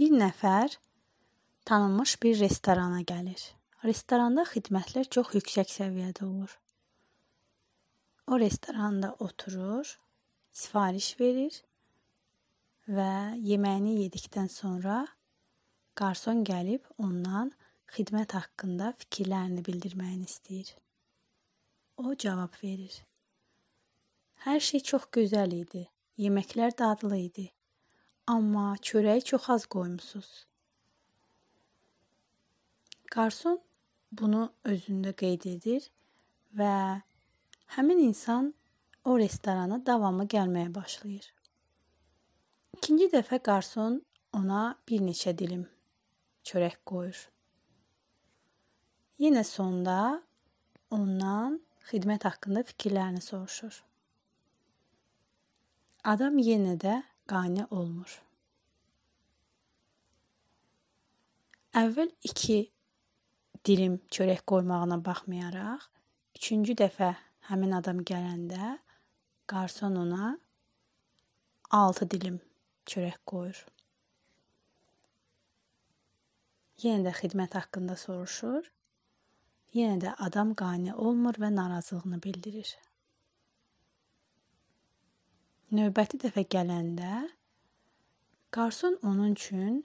Bir nəfər tanınmış bir restorana gəlir. Restoranda xidmətlər çox yüksək səviyyədə olur. O restoranda oturur, sifariş verir və yeməyini yedikdən sonra qarson gəlib ondan xidmət haqqında fikirlərini bildirməyini istəyir. O cavab verir. Hər şey çox gözəl idi. Yeməklər dadlı idi. Amma çörəyi çox az qoymusunuz. Qarson bunu özündə qeyd edir və həmin insan o restorana davamlı gəlməyə başlayır. İkinci dəfə qarson ona bir neçə dilim çörək qoyur. Yenə sonda ondan xidmət haqqında fikirlərini soruşur. Adam yenə də qane olmur. Əvvəl 2 dilim çörək qoymağına baxmayaraq, 3-cü dəfə həmin adam gələndə qarson ona 6 dilim çörək qoyur. Yenə də xidmət haqqında soruşur. Yenə də adam qane olmur və narazılığını bildirir. Növbəti dəfə gələndə qarson onun üçün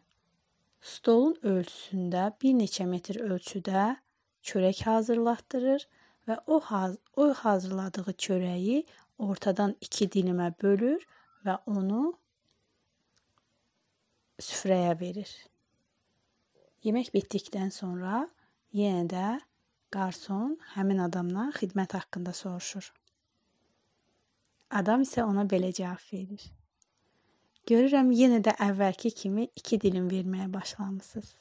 stolun ölçüsündə bir neçə metr ölçüdə çörək hazırlatdırır və o haz o hazırladığı çörəyi ortadan 2 dilimə bölür və onu süfrəyə verir. Yemək bitdikdən sonra yenə də qarson həmin adamdan xidmət haqqında soruşur. Adam isə ona belə cavab verir: Görürəm yenə də əvvəlki kimi iki dilim verməyə başlamısınız.